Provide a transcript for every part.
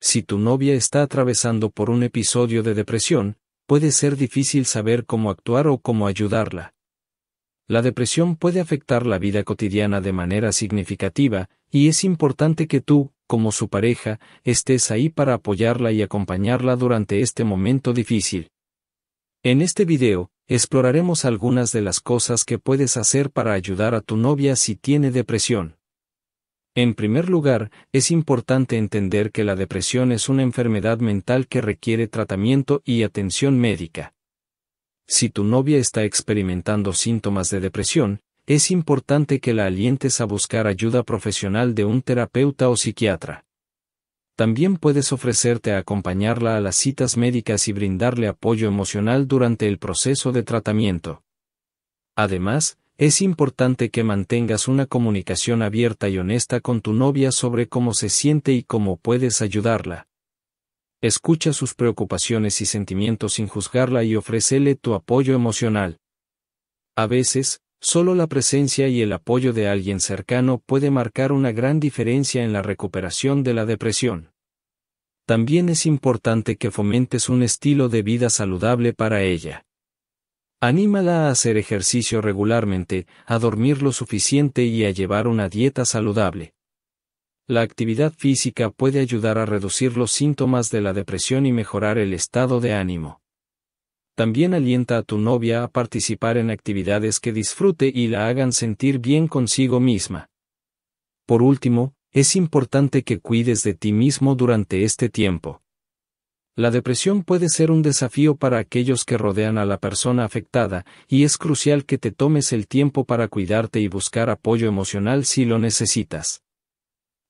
Si tu novia está atravesando por un episodio de depresión, puede ser difícil saber cómo actuar o cómo ayudarla. La depresión puede afectar la vida cotidiana de manera significativa, y es importante que tú, como su pareja, estés ahí para apoyarla y acompañarla durante este momento difícil. En este video, exploraremos algunas de las cosas que puedes hacer para ayudar a tu novia si tiene depresión. En primer lugar, es importante entender que la depresión es una enfermedad mental que requiere tratamiento y atención médica. Si tu novia está experimentando síntomas de depresión, es importante que la alientes a buscar ayuda profesional de un terapeuta o psiquiatra. También puedes ofrecerte a acompañarla a las citas médicas y brindarle apoyo emocional durante el proceso de tratamiento. Además, es importante que mantengas una comunicación abierta y honesta con tu novia sobre cómo se siente y cómo puedes ayudarla. Escucha sus preocupaciones y sentimientos sin juzgarla y ofrécele tu apoyo emocional. A veces, solo la presencia y el apoyo de alguien cercano puede marcar una gran diferencia en la recuperación de la depresión. También es importante que fomentes un estilo de vida saludable para ella. Anímala a hacer ejercicio regularmente, a dormir lo suficiente y a llevar una dieta saludable. La actividad física puede ayudar a reducir los síntomas de la depresión y mejorar el estado de ánimo. También alienta a tu novia a participar en actividades que disfrute y la hagan sentir bien consigo misma. Por último, es importante que cuides de ti mismo durante este tiempo. La depresión puede ser un desafío para aquellos que rodean a la persona afectada, y es crucial que te tomes el tiempo para cuidarte y buscar apoyo emocional si lo necesitas.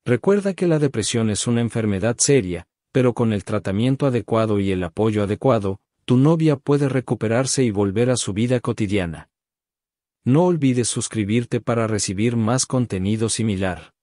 Recuerda que la depresión es una enfermedad seria, pero con el tratamiento adecuado y el apoyo adecuado, tu novia puede recuperarse y volver a su vida cotidiana. No olvides suscribirte para recibir más contenido similar.